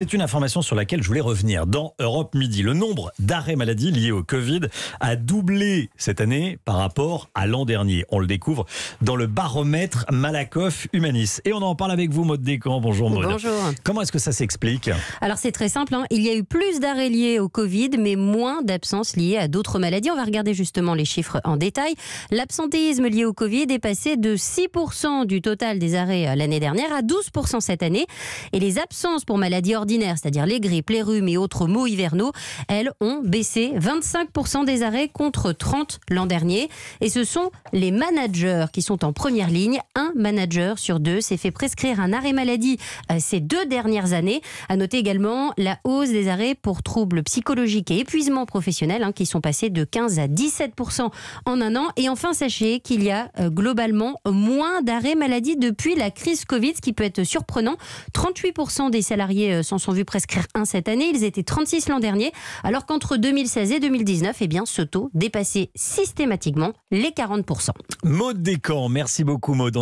C'est une information sur laquelle je voulais revenir. Dans Europe Midi, le nombre d'arrêts maladie liés au Covid a doublé cette année par rapport à l'an dernier. On le découvre dans le baromètre Malakoff Humanis. Et on en parle avec vous, Mode Descamps. Bonjour, Mode. Bonjour. Comment est-ce que ça s'explique Alors, c'est très simple. Hein. Il y a eu plus d'arrêts liés au Covid, mais moins d'absences liées à d'autres maladies. On va regarder justement les chiffres en détail. L'absentéisme lié au Covid est passé de 6% du total des arrêts euh, l'année dernière à 12% cette année. Et les absences pour maladies ordinaires c'est-à-dire les grippes, les rhumes et autres maux hivernaux, elles ont baissé 25% des arrêts contre 30 l'an dernier. Et ce sont les managers qui sont en première ligne. Un manager sur deux s'est fait prescrire un arrêt maladie euh, ces deux dernières années. À noter également la hausse des arrêts pour troubles psychologiques et épuisement professionnel, hein, qui sont passés de 15 à 17% en un an. Et enfin, sachez qu'il y a euh, globalement moins d'arrêts maladie depuis la crise Covid, ce qui peut être surprenant. 38% des salariés euh, sont sont vus prescrire un cette année. Ils étaient 36 l'an dernier, alors qu'entre 2016 et 2019, eh bien, ce taux dépassait systématiquement les 40%. Maud Descamps, merci beaucoup Maud.